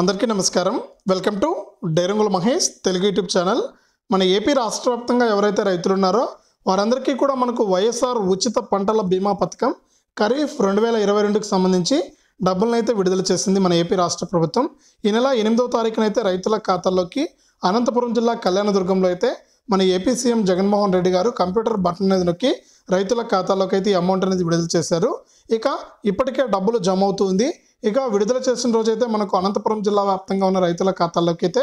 అందరికీ నమస్కారం welcome to డైరంగుల మహేష్ తెలుగు యూట్యూబ్ ఛానల్ మన ఏపీ రాష్ట్ర వ్యాప్తంగా ఎవరైతే రైతులు ఉన్నారో వారందరికీ కూడా మనకు వైఎస్ఆర్ ఉచిత పంటల బీమా పథకం ఖరీఫ్ రెండు వేల ఇరవై రెండుకి సంబంధించి డబ్బులను అయితే విడుదల చేసింది మన ఏపీ రాష్ట్ర ప్రభుత్వం ఈ నెల ఎనిమిదవ తారీఖునైతే రైతుల ఖాతాల్లోకి అనంతపురం జిల్లా కళ్యాణదుర్గంలో అయితే మన ఏపీ సీఎం జగన్మోహన్ రెడ్డి గారు కంప్యూటర్ బటన్ అనేది నొక్కి రైతుల ఖాతాలోకి అయితే ఈ అమౌంట్ అనేది విడుదల చేశారు ఇక ఇప్పటికే డబ్బులు జమ అవుతుంది ఇక విడుదల చేసిన రోజైతే మనకు అనంతపురం జిల్లా వ్యాప్తంగా ఉన్న రైతుల ఖాతాల్లోకి అయితే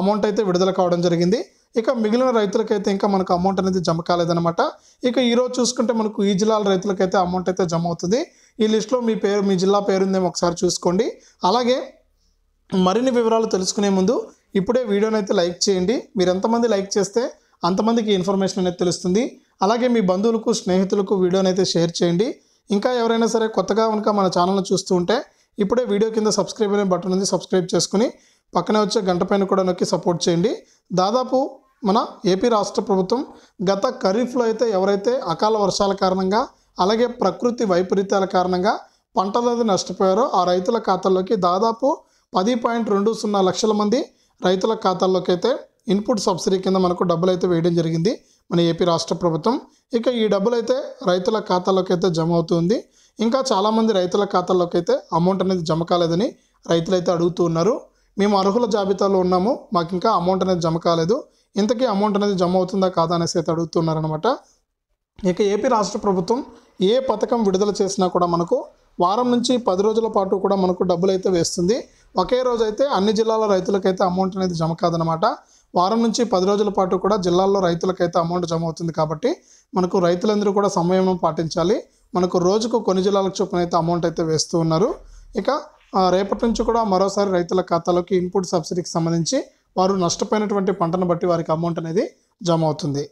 అమౌంట్ అయితే విడుదల కావడం జరిగింది ఇక మిగిలిన రైతులకైతే ఇంకా మనకు అమౌంట్ అనేది జమ కాలేదనమాట ఇక ఈరోజు చూసుకుంటే మనకు ఈ జిల్లాల రైతులకైతే అమౌంట్ అయితే జమ అవుతుంది ఈ లిస్టులో మీ పేరు మీ జిల్లా పేరుందేమో ఒకసారి చూసుకోండి అలాగే మరిన్ని వివరాలు తెలుసుకునే ముందు ఇప్పుడే వీడియోనైతే లైక్ చేయండి మీరు ఎంతమంది లైక్ చేస్తే అంతమందికి ఇన్ఫర్మేషన్ అనేది తెలుస్తుంది అలాగే మీ బంధువులకు స్నేహితులకు వీడియోనైతే షేర్ చేయండి ఇంకా ఎవరైనా సరే కొత్తగా ఉనక మన ఛానల్ చూస్తూ ఉంటే ఇప్పుడే వీడియో కింద సబ్స్క్రైబ్ అనే బటన్ ఉంది సబ్స్క్రైబ్ చేసుకుని పక్కనే వచ్చే గంట పైన కూడా నొక్కి సపోర్ట్ చేయండి దాదాపు మన ఏపీ రాష్ట్ర ప్రభుత్వం గత ఖరీఫ్లో అయితే ఎవరైతే అకాల వర్షాల కారణంగా అలాగే ప్రకృతి వైపరీత్యాల కారణంగా పంటలది నష్టపోయారో ఆ రైతుల ఖాతాల్లోకి దాదాపు పది పాయింట్ రెండు సున్నా లక్షల మంది రైతుల ఖాతాల్లోకి అయితే ఇన్పుట్ సబ్సిడీ కింద మనకు డబ్బులు అయితే వేయడం జరిగింది మన ఏపీ రాష్ట్ర ప్రభుత్వం ఇక ఈ డబ్బులు అయితే రైతుల ఖాతాల్లోకి అయితే జమ అవుతుంది ఇంకా చాలామంది రైతుల ఖాతాల్లోకి అయితే అమౌంట్ అనేది జమ కాలేదని రైతులు అయితే అడుగుతూ ఉన్నారు మేము అర్హుల జాబితాలో ఉన్నాము మాకు ఇంకా అమౌంట్ అనేది జమ కాలేదు ఇంతకీ అమౌంట్ అనేది జమ అవుతుందా కాదా అనేసి అయితే అడుగుతున్నారనమాట ఇక ఏపీ రాష్ట్ర ప్రభుత్వం ఏ పథకం విడుదల చేసినా కూడా మనకు వారం నుంచి పది రోజుల పాటు కూడా మనకు డబ్బులు అయితే వేస్తుంది ఒకే రోజు అయితే అన్ని జిల్లాల రైతులకైతే అమౌంట్ అనేది జమ కాదనమాట వారం నుంచి పది రోజుల పాటు కూడా జిల్లాల్లో రైతులకైతే అమౌంట్ జమ అవుతుంది కాబట్టి మనకు రైతులందరూ కూడా సంయమనం పాటించాలి మనకు రోజుకు కొన్ని జిల్లాల చొప్పున అయితే అమౌంట్ అయితే వేస్తూ ఉన్నారు ఇక రేపటి నుంచి కూడా మరోసారి రైతుల ఖాతాలోకి ఇన్పుట్ సబ్సిడీకి సంబంధించి వారు నష్టపోయినటువంటి పంటను బట్టి వారికి అమౌంట్ అనేది జమ అవుతుంది